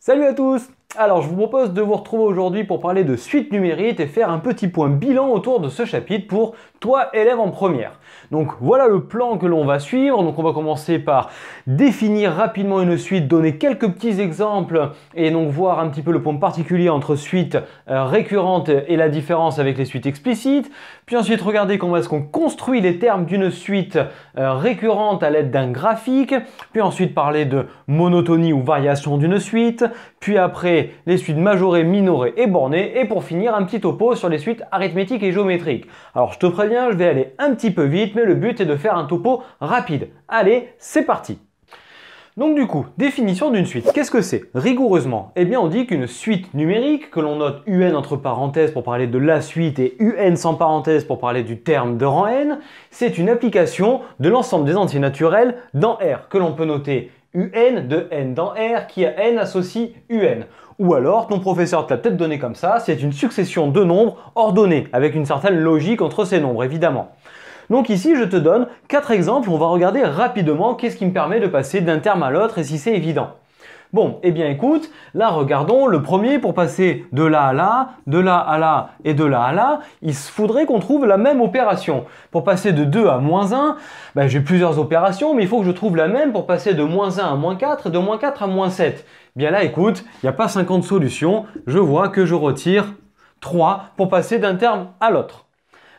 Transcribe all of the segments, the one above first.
Salut à tous alors je vous propose de vous retrouver aujourd'hui pour parler de suite numérique et faire un petit point bilan autour de ce chapitre pour toi élève en première. Donc voilà le plan que l'on va suivre. Donc on va commencer par définir rapidement une suite, donner quelques petits exemples et donc voir un petit peu le point particulier entre suite euh, récurrente et la différence avec les suites explicites. Puis ensuite regarder comment est-ce qu'on construit les termes d'une suite euh, récurrente à l'aide d'un graphique. Puis ensuite parler de monotonie ou variation d'une suite. Puis après les suites majorées, minorées et bornées, et pour finir un petit topo sur les suites arithmétiques et géométriques. Alors je te préviens, je vais aller un petit peu vite, mais le but est de faire un topo rapide. Allez, c'est parti donc du coup, définition d'une suite, qu'est-ce que c'est Rigoureusement, eh bien on dit qu'une suite numérique, que l'on note un entre parenthèses pour parler de la suite et un sans parenthèse pour parler du terme de rang n, c'est une application de l'ensemble des entiers naturels dans R, que l'on peut noter UN de N dans R qui a N associe UN. Ou alors, ton professeur te l'a peut-être donné comme ça, c'est une succession de nombres ordonnés, avec une certaine logique entre ces nombres, évidemment. Donc ici, je te donne quatre exemples, on va regarder rapidement qu'est-ce qui me permet de passer d'un terme à l'autre et si c'est évident. Bon, eh bien écoute, là regardons le premier pour passer de là à là, de là à là et de là à là, il faudrait qu'on trouve la même opération. Pour passer de 2 à moins 1, ben, j'ai plusieurs opérations, mais il faut que je trouve la même pour passer de moins 1 à moins 4 et de moins 4 à moins 7. bien là écoute, il n'y a pas 50 solutions, je vois que je retire 3 pour passer d'un terme à l'autre.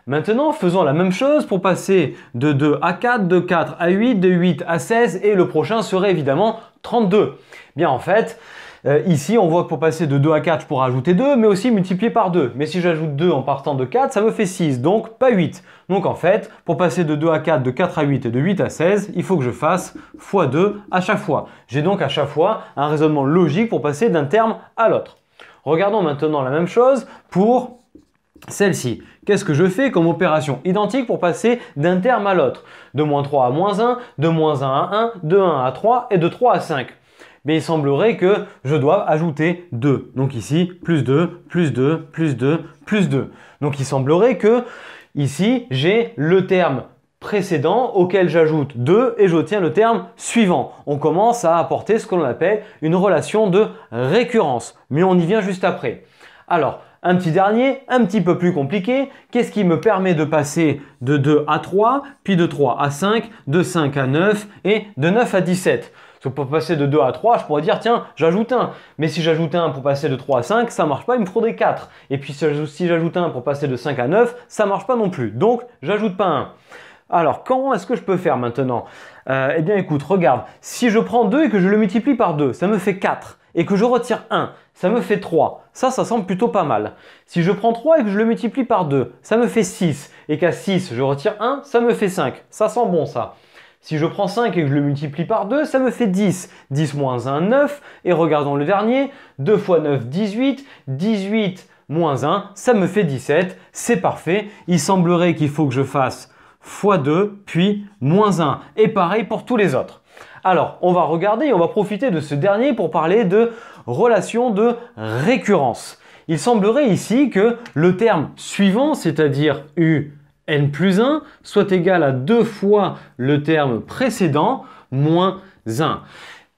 Maintenant, faisons la même chose pour passer de 2 à 4, de 4 à 8, de 8 à 16 et le prochain serait évidemment 32. Bien en fait, euh, ici, on voit que pour passer de 2 à 4, je pourrais ajouter 2, mais aussi multiplier par 2. Mais si j'ajoute 2 en partant de 4, ça me fait 6, donc pas 8. Donc en fait, pour passer de 2 à 4, de 4 à 8 et de 8 à 16, il faut que je fasse x2 à chaque fois. J'ai donc à chaque fois un raisonnement logique pour passer d'un terme à l'autre. Regardons maintenant la même chose pour celle-ci. Qu'est-ce que je fais comme opération identique pour passer d'un terme à l'autre De moins 3 à moins 1, de moins 1 à 1, de 1 à 3 et de 3 à 5. Mais il semblerait que je dois ajouter 2. Donc ici, plus 2, plus 2, plus 2, plus 2. Donc il semblerait que ici, j'ai le terme précédent auquel j'ajoute 2 et j'obtiens le terme suivant. On commence à apporter ce qu'on appelle une relation de récurrence. Mais on y vient juste après. Alors, un petit dernier, un petit peu plus compliqué. Qu'est-ce qui me permet de passer de 2 à 3, puis de 3 à 5, de 5 à 9 et de 9 à 17 pour passer de 2 à 3, je pourrais dire, tiens, j'ajoute 1. Mais si j'ajoute 1 pour passer de 3 à 5, ça ne marche pas, il me des 4. Et puis si j'ajoute 1 pour passer de 5 à 9, ça ne marche pas non plus. Donc, j'ajoute pas 1. Alors, comment est-ce que je peux faire maintenant euh, Eh bien, écoute, regarde, si je prends 2 et que je le multiplie par 2, ça me fait 4. Et que je retire 1, ça me fait 3. Ça, ça semble plutôt pas mal. Si je prends 3 et que je le multiplie par 2, ça me fait 6. Et qu'à 6, je retire 1, ça me fait 5. Ça sent bon, ça. Si je prends 5 et que je le multiplie par 2, ça me fait 10. 10 moins 1, 9. Et regardons le dernier. 2 fois 9, 18. 18 moins 1, ça me fait 17. C'est parfait. Il semblerait qu'il faut que je fasse x2, puis moins 1. Et pareil pour tous les autres. Alors, on va regarder et on va profiter de ce dernier pour parler de relation de récurrence. Il semblerait ici que le terme suivant, c'est-à-dire U n plus 1, soit égal à 2 fois le terme précédent, moins 1.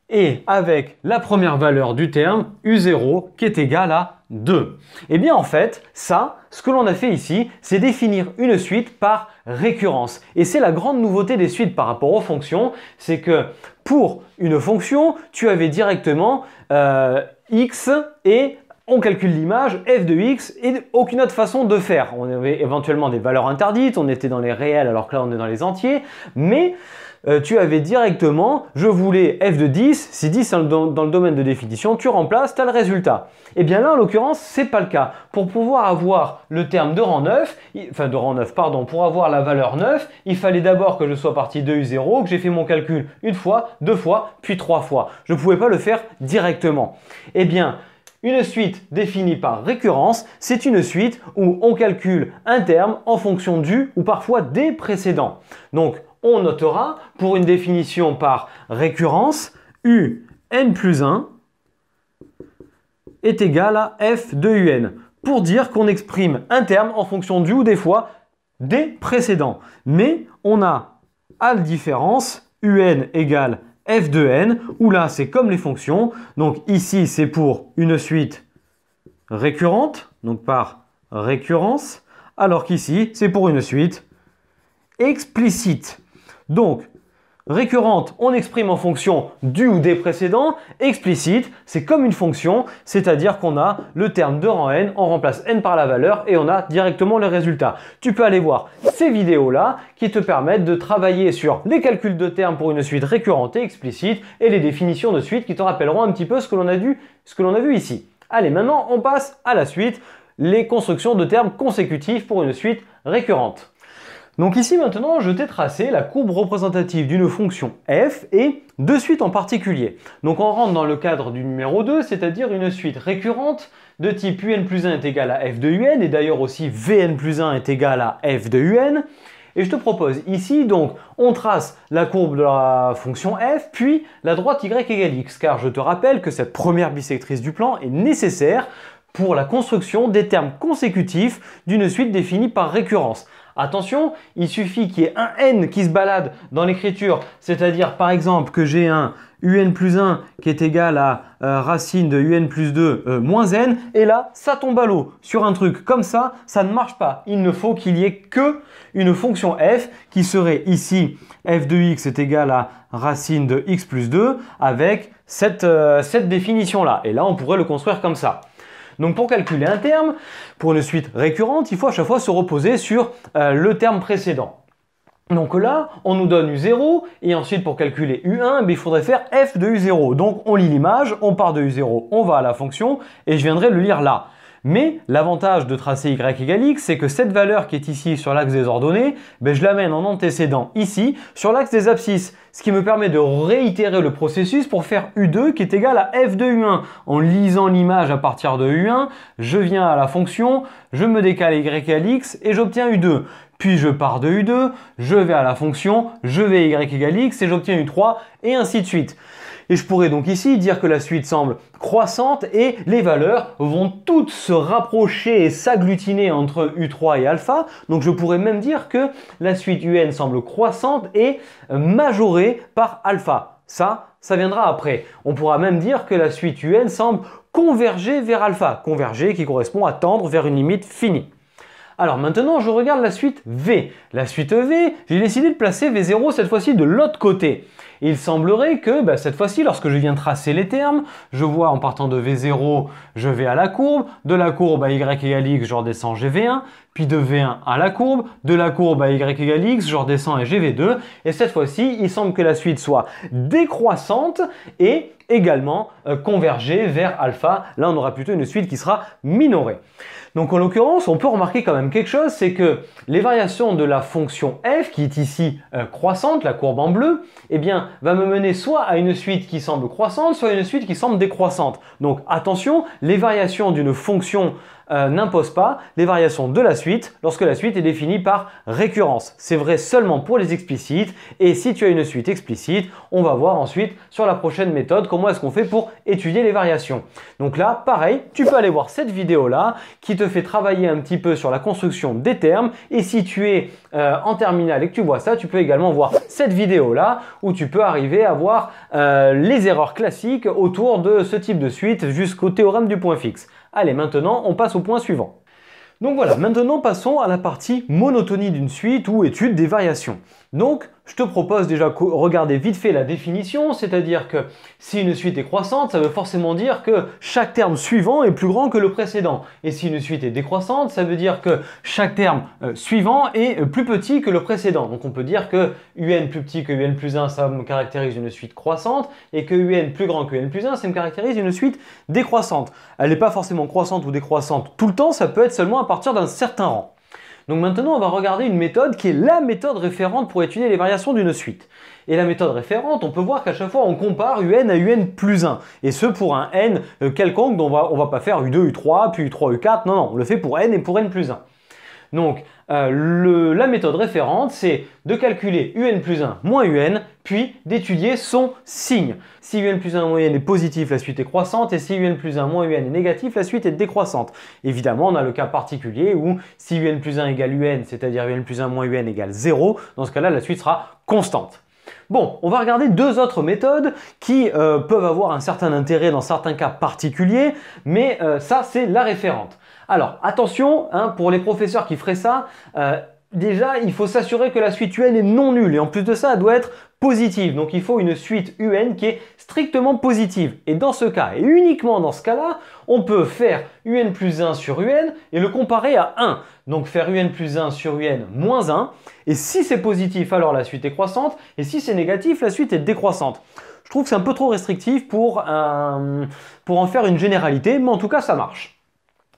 Et avec la première valeur du terme, U0, qui est égal à 2. Eh bien en fait, ça, ce que l'on a fait ici, c'est définir une suite par récurrence. Et c'est la grande nouveauté des suites par rapport aux fonctions, c'est que pour une fonction, tu avais directement euh, x et on calcule l'image f de x et aucune autre façon de faire. On avait éventuellement des valeurs interdites, on était dans les réels alors que là on est dans les entiers, mais euh, tu avais directement, je voulais f de 10, si 10 dans, le domaine de définition, tu remplaces, tu as le résultat. Et eh bien là en l'occurrence, c'est pas le cas. Pour pouvoir avoir le terme de rang 9, enfin de rang 9, pardon, pour avoir la valeur 9, il fallait d'abord que je sois parti de U0, que j'ai fait mon calcul une fois, deux fois, puis trois fois. Je ne pouvais pas le faire directement. Eh bien, une suite définie par récurrence, c'est une suite où on calcule un terme en fonction du ou parfois des précédents. Donc on notera pour une définition par récurrence, U n plus 1 est égal à f de un pour dire qu'on exprime un terme en fonction du ou des fois des précédents. Mais on a à la différence un égale f de n, où là c'est comme les fonctions. Donc ici c'est pour une suite récurrente, donc par récurrence, alors qu'ici c'est pour une suite explicite. Donc Récurrente, on exprime en fonction du ou des précédents. Explicite, c'est comme une fonction, c'est-à-dire qu'on a le terme de rang n, on remplace n par la valeur et on a directement le résultat. Tu peux aller voir ces vidéos-là qui te permettent de travailler sur les calculs de termes pour une suite récurrente et explicite et les définitions de suite qui te rappelleront un petit peu ce que l'on a, a vu ici. Allez, maintenant on passe à la suite, les constructions de termes consécutifs pour une suite récurrente. Donc ici maintenant, je t'ai tracé la courbe représentative d'une fonction f et de suite en particulier. Donc on rentre dans le cadre du numéro 2, c'est-à-dire une suite récurrente de type un plus 1 est égal à f de un et d'ailleurs aussi vn plus 1 est égal à f de un. Et je te propose ici, donc, on trace la courbe de la fonction f, puis la droite y égale x, car je te rappelle que cette première bisectrice du plan est nécessaire pour la construction des termes consécutifs d'une suite définie par récurrence. Attention, il suffit qu'il y ait un n qui se balade dans l'écriture, c'est-à-dire par exemple que j'ai un un plus 1 qui est égal à euh, racine de un plus 2 euh, moins n, et là, ça tombe à l'eau. Sur un truc comme ça, ça ne marche pas. Il ne faut qu'il y ait que une fonction f qui serait ici f de x est égal à racine de x plus 2 avec euh, cette définition-là. Et là, on pourrait le construire comme ça. Donc pour calculer un terme, pour une suite récurrente, il faut à chaque fois se reposer sur euh, le terme précédent. Donc là, on nous donne U0, et ensuite pour calculer U1, ben, il faudrait faire f de U0. Donc on lit l'image, on part de U0, on va à la fonction, et je viendrai le lire là. Mais l'avantage de tracer y égale x, c'est que cette valeur qui est ici sur l'axe des ordonnées, ben je l'amène en antécédent ici sur l'axe des abscisses, ce qui me permet de réitérer le processus pour faire u2 qui est égal à f de u1. En lisant l'image à partir de u1, je viens à la fonction, je me décale y égale x et j'obtiens u2. Puis je pars de u2, je vais à la fonction, je vais y égale x et j'obtiens u3 et ainsi de suite. Et je pourrais donc ici dire que la suite semble croissante et les valeurs vont toutes se rapprocher et s'agglutiner entre U3 et alpha. Donc je pourrais même dire que la suite UN semble croissante et majorée par alpha. Ça, ça viendra après. On pourra même dire que la suite UN semble converger vers alpha, converger qui correspond à tendre vers une limite finie. Alors maintenant, je regarde la suite V. La suite V, j'ai décidé de placer V0 cette fois-ci de l'autre côté il semblerait que bah, cette fois-ci, lorsque je viens tracer les termes, je vois en partant de V0, je vais à la courbe, de la courbe à y égale x, je redescends GV1, puis de V1 à la courbe, de la courbe à y égale x, je redescends à GV2, et cette fois-ci, il semble que la suite soit décroissante et également euh, convergée vers alpha. Là, on aura plutôt une suite qui sera minorée. Donc en l'occurrence, on peut remarquer quand même quelque chose, c'est que les variations de la fonction f, qui est ici euh, croissante, la courbe en bleu, eh bien, va me mener soit à une suite qui semble croissante, soit à une suite qui semble décroissante. Donc attention, les variations d'une fonction euh, n'impose pas les variations de la suite lorsque la suite est définie par récurrence. C'est vrai seulement pour les explicites et si tu as une suite explicite, on va voir ensuite sur la prochaine méthode comment est-ce qu'on fait pour étudier les variations. Donc là, pareil, tu peux aller voir cette vidéo-là qui te fait travailler un petit peu sur la construction des termes et si tu es euh, en terminale et que tu vois ça, tu peux également voir cette vidéo-là où tu peux arriver à voir euh, les erreurs classiques autour de ce type de suite jusqu'au théorème du point fixe. Allez, maintenant, on passe au point suivant. Donc voilà, maintenant passons à la partie monotonie d'une suite ou étude des variations. Donc, je te propose déjà de regarder vite fait la définition, c'est-à-dire que si une suite est croissante, ça veut forcément dire que chaque terme suivant est plus grand que le précédent. Et si une suite est décroissante, ça veut dire que chaque terme euh, suivant est euh, plus petit que le précédent. Donc on peut dire que un plus petit que un plus 1, ça me caractérise une suite croissante, et que un plus grand que un plus 1, ça me caractérise une suite décroissante. Elle n'est pas forcément croissante ou décroissante tout le temps, ça peut être seulement à partir d'un certain rang. Donc maintenant, on va regarder une méthode qui est la méthode référente pour étudier les variations d'une suite. Et la méthode référente, on peut voir qu'à chaque fois, on compare un à un plus 1. Et ce, pour un n euh, quelconque, on va, on va pas faire u2, u3, puis u3, u4. Non, non, on le fait pour n et pour n plus 1. Donc euh, la méthode référente, c'est de calculer un plus un moins un, puis d'étudier son signe. Si un plus un moins un est positif, la suite est croissante, et si un plus un moins un est négatif, la suite est décroissante. Évidemment, on a le cas particulier où si un plus 1 égale un, c'est-à-dire un plus un moins un égale 0, dans ce cas-là, la suite sera constante. Bon, on va regarder deux autres méthodes qui euh, peuvent avoir un certain intérêt dans certains cas particuliers, mais euh, ça c'est la référente. Alors attention, hein, pour les professeurs qui feraient ça, euh, déjà il faut s'assurer que la suite UN est non nulle et en plus de ça elle doit être positive. Donc il faut une suite UN qui est strictement positive. Et dans ce cas, et uniquement dans ce cas-là, on peut faire UN plus 1 sur UN et le comparer à 1. Donc faire UN plus 1 sur UN moins 1. Et si c'est positif, alors la suite est croissante. Et si c'est négatif, la suite est décroissante. Je trouve que c'est un peu trop restrictif pour, euh, pour en faire une généralité, mais en tout cas ça marche.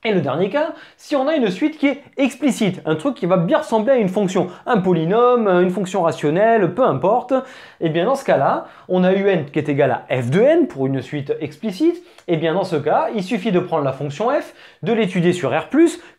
Et le dernier cas, si on a une suite qui est explicite, un truc qui va bien ressembler à une fonction, un polynôme, une fonction rationnelle, peu importe, et eh bien dans ce cas-là, on a un qui est égal à f de n pour une suite explicite, et eh bien dans ce cas, il suffit de prendre la fonction f, de l'étudier sur R+,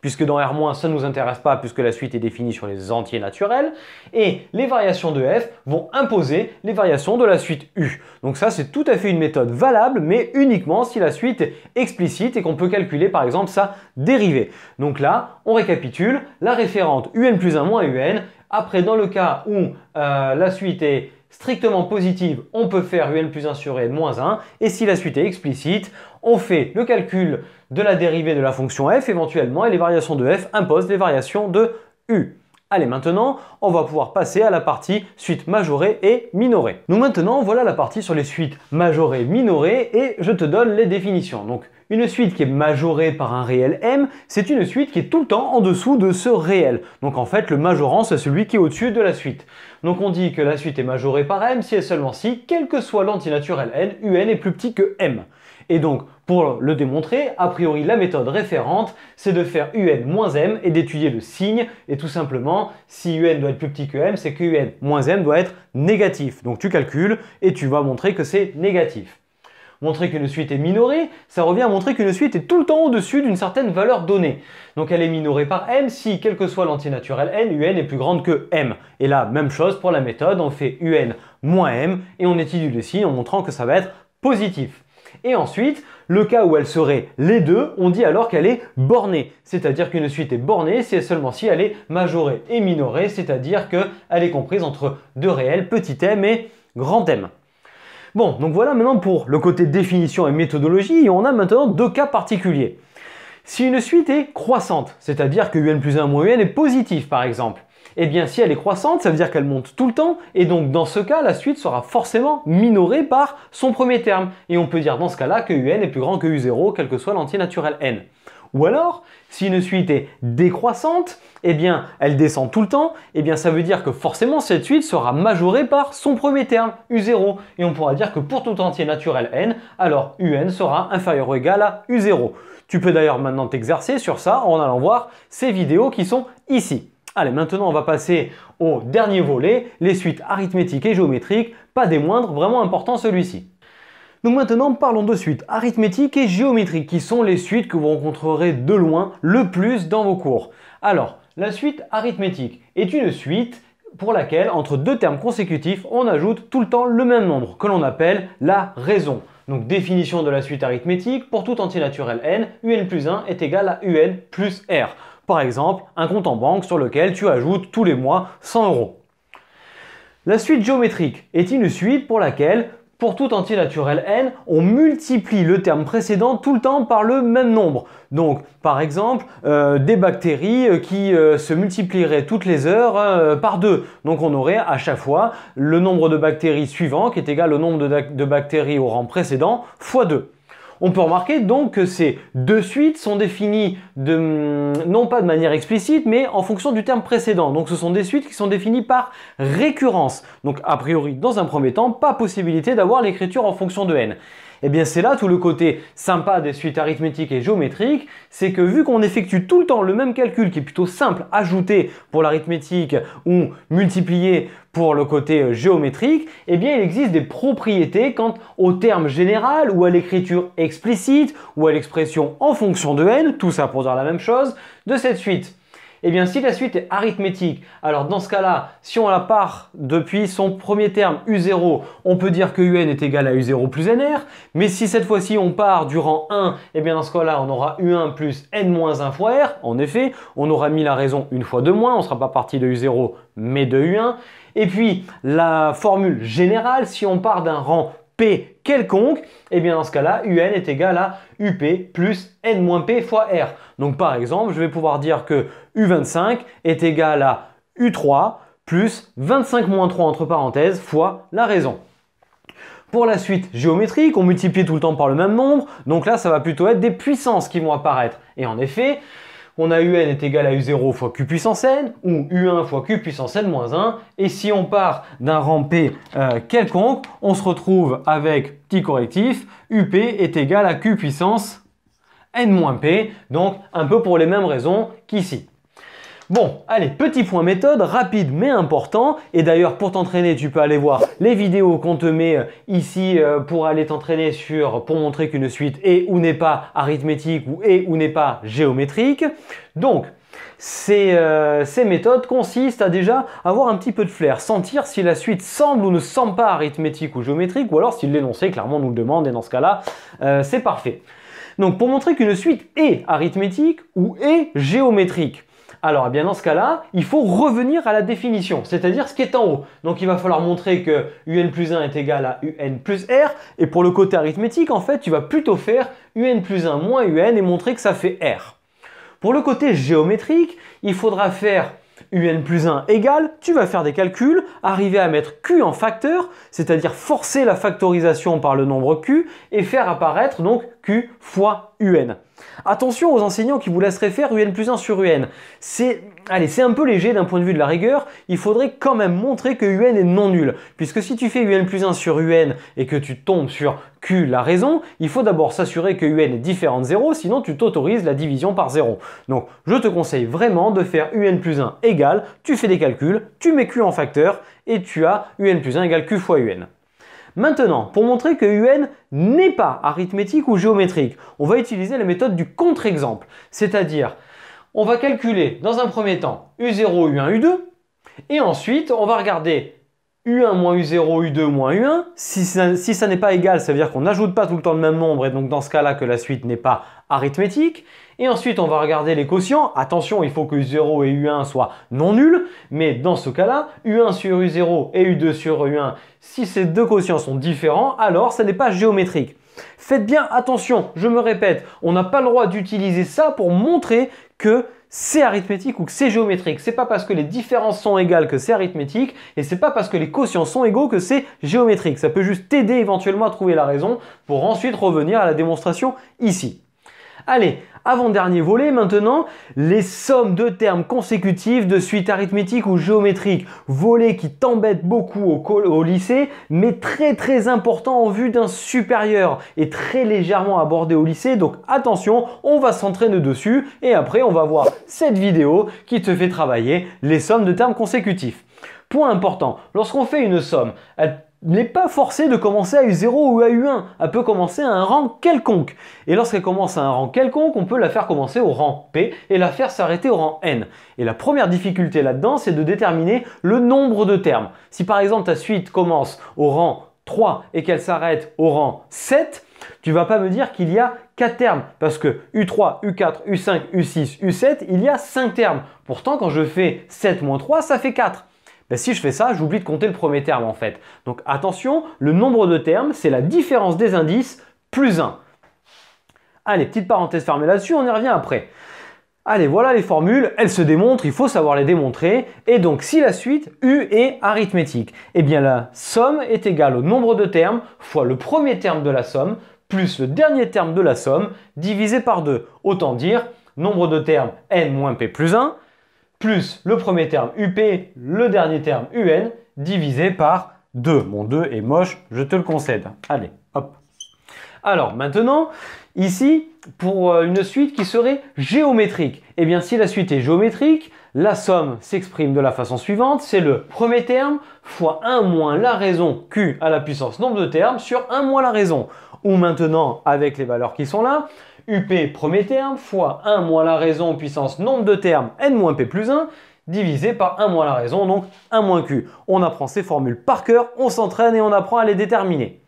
puisque dans R- ça ne nous intéresse pas puisque la suite est définie sur les entiers naturels, et les variations de f vont imposer les variations de la suite U. Donc ça c'est tout à fait une méthode valable, mais uniquement si la suite est explicite et qu'on peut calculer par exemple sa dérivée. Donc là, on récapitule, la référente un plus un moins un, après dans le cas où euh, la suite est strictement positive, on peut faire un plus 1 sur n moins 1. Et si la suite est explicite, on fait le calcul de la dérivée de la fonction f éventuellement et les variations de f imposent les variations de u. Allez, maintenant, on va pouvoir passer à la partie suite majorée et minorée. Donc maintenant, voilà la partie sur les suites majorées, minorées, et je te donne les définitions. Donc, une suite qui est majorée par un réel M, c'est une suite qui est tout le temps en dessous de ce réel. Donc en fait, le majorant, c'est celui qui est au-dessus de la suite. Donc on dit que la suite est majorée par M si et seulement si, quel que soit l'antinaturel N, UN est plus petit que M. Et donc, pour le démontrer, a priori, la méthode référente, c'est de faire un-m et d'étudier le signe. Et tout simplement, si un doit être plus petit que m, c'est que un-m doit être négatif. Donc tu calcules et tu vas montrer que c'est négatif. Montrer qu'une suite est minorée, ça revient à montrer qu'une suite est tout le temps au-dessus d'une certaine valeur donnée. Donc elle est minorée par m si, quel que soit naturel n, un est plus grande que m. Et là, même chose pour la méthode, on fait un moins m et on étudie le signe en montrant que ça va être positif. Et ensuite, le cas où elle serait les deux, on dit alors qu'elle est bornée. C'est-à-dire qu'une suite est bornée, c'est seulement si elle est majorée et minorée, c'est-à-dire qu'elle est comprise entre deux réels, petit m et grand m. Bon, donc voilà maintenant pour le côté définition et méthodologie, on a maintenant deux cas particuliers. Si une suite est croissante, c'est-à-dire que un plus 1 moins un est positif par exemple, eh bien si elle est croissante, ça veut dire qu'elle monte tout le temps, et donc dans ce cas, la suite sera forcément minorée par son premier terme. Et on peut dire dans ce cas-là que un est plus grand que u0, quel que soit l'entier naturel n. Ou alors, si une suite est décroissante, eh bien, elle descend tout le temps, eh bien, ça veut dire que forcément, cette suite sera majorée par son premier terme, U0. Et on pourra dire que pour tout entier naturel n, alors UN sera inférieur ou égal à U0. Tu peux d'ailleurs maintenant t'exercer sur ça en allant voir ces vidéos qui sont ici. Allez, maintenant on va passer au dernier volet, les suites arithmétiques et géométriques, pas des moindres, vraiment important celui-ci. Donc maintenant, parlons de suites arithmétiques et géométriques, qui sont les suites que vous rencontrerez de loin le plus dans vos cours. Alors, la suite arithmétique est une suite pour laquelle, entre deux termes consécutifs, on ajoute tout le temps le même nombre, que l'on appelle la raison. Donc définition de la suite arithmétique, pour tout entier naturel n, un plus 1 est égal à un plus r. Par exemple, un compte en banque sur lequel tu ajoutes tous les mois 100 euros. La suite géométrique est une suite pour laquelle, pour tout entier naturel n, on multiplie le terme précédent tout le temps par le même nombre. Donc, par exemple, euh, des bactéries euh, qui euh, se multiplieraient toutes les heures hein, par deux. Donc, on aurait à chaque fois le nombre de bactéries suivant qui est égal au nombre de, de bactéries au rang précédent fois 2. On peut remarquer donc que ces deux suites sont définies mm, non pas de manière explicite, mais en fonction du terme précédent. Donc ce sont des suites qui sont définies par récurrence. Donc a priori, dans un premier temps, pas possibilité d'avoir l'écriture en fonction de n. Eh bien c'est là tout le côté sympa des suites arithmétiques et géométriques, c'est que vu qu'on effectue tout le temps le même calcul qui est plutôt simple, ajouter pour l'arithmétique ou multiplier pour le côté euh, géométrique, eh bien il existe des propriétés quant au terme général ou à l'écriture explicite ou à l'expression en fonction de n, tout ça pour dire la même chose, de cette suite. Eh bien, si la suite est arithmétique, alors dans ce cas-là, si on la part depuis son premier terme U0, on peut dire que UN est égal à U0 plus NR. Mais si cette fois-ci on part du rang 1, eh bien dans ce cas-là, on aura U1 plus N-1 fois R. En effet, on aura mis la raison une fois de moins, on ne sera pas parti de U0 mais de U1. Et puis, la formule générale, si on part d'un rang P quelconque, et eh bien dans ce cas-là, UN est égal à UP plus N-P moins fois R. Donc par exemple, je vais pouvoir dire que U25 est égal à U3 plus 25-3 entre parenthèses fois la raison. Pour la suite géométrique, on multiplie tout le temps par le même nombre, donc là ça va plutôt être des puissances qui vont apparaître. Et en effet, on a un est égal à u0 fois q puissance n, ou u1 fois q puissance n moins 1. Et si on part d'un rang p euh, quelconque, on se retrouve avec, petit correctif, up est égal à q puissance n moins p, donc un peu pour les mêmes raisons qu'ici. Bon, allez, petit point méthode, rapide mais important. Et d'ailleurs, pour t'entraîner, tu peux aller voir les vidéos qu'on te met euh, ici euh, pour aller t'entraîner sur, pour montrer qu'une suite est ou n'est pas arithmétique ou est ou n'est pas géométrique. Donc, euh, ces, méthodes consistent à déjà avoir un petit peu de flair, sentir si la suite semble ou ne semble pas arithmétique ou géométrique, ou alors si l'énoncé clairement nous le demande, et dans ce cas-là, c'est parfait. Donc pour montrer qu'une suite est arithmétique ou est géométrique, alors, eh bien dans ce cas-là, il faut revenir à la définition, c'est-à-dire ce qui est en haut. Donc, il va falloir montrer que un plus 1 est égal à un plus r. Et pour le côté arithmétique, en fait, tu vas plutôt faire un plus 1 moins un et montrer que ça fait r. Pour le côté géométrique, il faudra faire un plus 1 égal. tu vas faire des calculs, arriver à mettre q en facteur, c'est-à-dire forcer la factorisation par le nombre q et faire apparaître donc q fois UN. Attention aux enseignants qui vous laisseraient faire UN plus 1 sur UN. C'est, c'est un peu léger d'un point de vue de la rigueur. Il faudrait quand même montrer que UN est non nul. Puisque si tu fais UN plus 1 sur UN et que tu tombes sur Q, la raison, il faut d'abord s'assurer que UN est différent de 0, sinon tu t'autorises la division par 0. Donc, je te conseille vraiment de faire UN plus 1 égale, tu fais des calculs, tu mets Q en facteur et tu as UN plus 1 égale Q fois UN. Maintenant, pour montrer que UN n'est pas arithmétique ou géométrique, on va utiliser la méthode du contre-exemple, c'est-à-dire on va calculer dans un premier temps U0, U1, U2, et ensuite on va regarder U1 moins U0, U2 moins U1. Si ça, si ça n'est pas égal, ça veut dire qu'on n'ajoute pas tout le temps le même nombre, et donc dans ce cas-là que la suite n'est pas arithmétique. Et ensuite, on va regarder les quotients. Attention, il faut que U0 et U1 soient non nuls. Mais dans ce cas-là, U1 sur U0 et U2 sur U1, si ces deux quotients sont différents, alors ça n'est pas géométrique. Faites bien attention, je me répète, on n'a pas le droit d'utiliser ça pour montrer que c'est arithmétique ou que c'est géométrique. C'est pas parce que les différences sont égales que c'est arithmétique et c'est pas parce que les quotients sont égaux que c'est géométrique. Ça peut juste t'aider éventuellement à trouver la raison pour ensuite revenir à la démonstration ici. Allez, avant-dernier volet maintenant, les sommes de termes consécutifs de suite arithmétique ou géométrique. Volet qui t'embête beaucoup au, lycée, mais très très important en vue d'un supérieur et très légèrement abordé au lycée. Donc attention, on va s'entraîner dessus et après on va voir cette vidéo qui te fait travailler les sommes de termes consécutifs. Point important, lorsqu'on fait une somme, elle n'est pas forcée de commencer à U0 ou à U1, elle peut commencer à un rang quelconque. Et lorsqu'elle commence à un rang quelconque, on peut la faire commencer au rang P et la faire s'arrêter au rang N. Et la première difficulté là-dedans, c'est de déterminer le nombre de termes. Si par exemple ta suite commence au rang 3 et qu'elle s'arrête au rang 7, tu vas pas me dire qu'il y a 4 termes, parce que U3, U4, U5, U6, U7, il y a 5 termes. Pourtant, quand je fais 7 moins 3, ça fait 4. Ben, si je fais ça, j'oublie de compter le premier terme en fait. Donc attention, le nombre de termes, c'est la différence des indices plus 1. Allez, petite parenthèse fermée là-dessus, on y revient après. Allez, voilà les formules, elles se démontrent, il faut savoir les démontrer. Et donc si la suite U est arithmétique, eh bien la somme est égale au nombre de termes fois le premier terme de la somme plus le dernier terme de la somme divisé par 2. Autant dire nombre de termes n moins p plus 1 plus le premier terme UP, le dernier terme UN, divisé par 2. Mon 2 est moche, je te le concède. Allez, hop. Alors maintenant, ici, pour euh, une suite qui serait géométrique. Eh bien, si la suite est géométrique, la somme s'exprime de la façon suivante. C'est le premier terme fois 1 moins la raison Q à la puissance nombre de termes sur 1 moins la raison. Ou maintenant, avec les valeurs qui sont là, UP premier terme fois 1 moins la raison puissance nombre de termes n moins P plus 1 divisé par 1 moins la raison, donc 1 moins Q. On apprend ces formules par cœur, on s'entraîne et on apprend à les déterminer.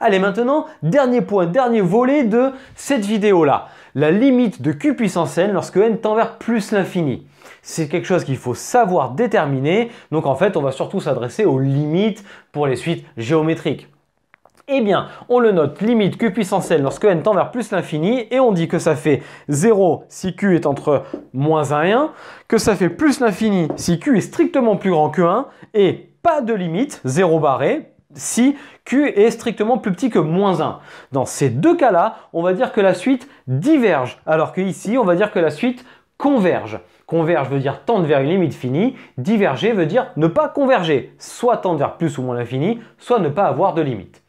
Allez maintenant, dernier point, dernier volet de cette vidéo-là. La limite de Q puissance N lorsque N tend vers plus l'infini. C'est quelque chose qu'il faut savoir déterminer, donc en fait on va surtout s'adresser aux limites pour les suites géométriques eh bien, on le note limite Q puissance n lorsque n tend vers plus l'infini, et on dit que ça fait 0 si Q est entre moins 1 et 1, que ça fait plus l'infini si Q est strictement plus grand que 1, et pas de limite, 0 barré, si Q est strictement plus petit que moins 1. Dans ces deux cas-là, on va dire que la suite diverge, alors qu'ici, on va dire que la suite converge. Converge veut dire tendre vers une limite finie, diverger veut dire ne pas converger, soit tendre vers plus ou moins l'infini, soit ne pas avoir de limite.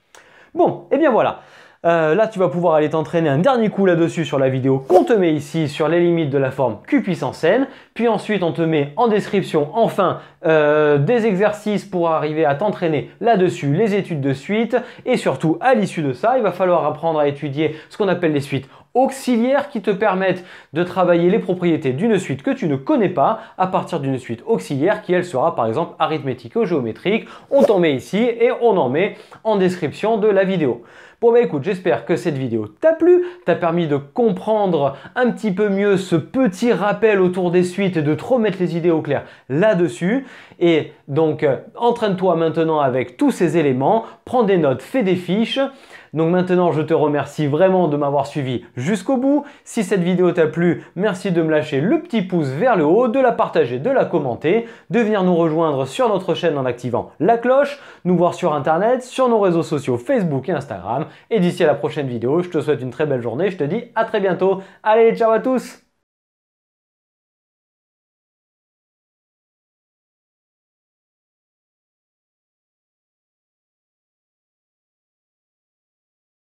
Bon, et eh bien voilà. Euh, là, tu vas pouvoir aller t'entraîner un dernier coup là-dessus sur la vidéo qu'on te met ici sur les limites de la forme Q puissance N. Puis ensuite, on te met en description, enfin, euh, des exercices pour arriver à t'entraîner là-dessus, les études de suite. Et surtout, à l'issue de ça, il va falloir apprendre à étudier ce qu'on appelle les suites auxiliaires qui te permettent de travailler les propriétés d'une suite que tu ne connais pas à partir d'une suite auxiliaire qui elle sera par exemple arithmétique ou géométrique. On t'en met ici et on en met en description de la vidéo. Bon bah écoute, j'espère que cette vidéo t'a plu, t'a permis de comprendre un petit peu mieux ce petit rappel autour des suites et de trop mettre les idées au clair là-dessus. Et donc, euh, entraîne-toi maintenant avec tous ces éléments, prends des notes, fais des fiches. Donc maintenant, je te remercie vraiment de m'avoir suivi jusqu'au bout. Si cette vidéo t'a plu, merci de me lâcher le petit pouce vers le haut, de la partager, de la commenter, de venir nous rejoindre sur notre chaîne en activant la cloche, nous voir sur Internet, sur nos réseaux sociaux Facebook et Instagram. Et d'ici à la prochaine vidéo, je te souhaite une très belle journée. Je te dis à très bientôt. Allez, ciao à tous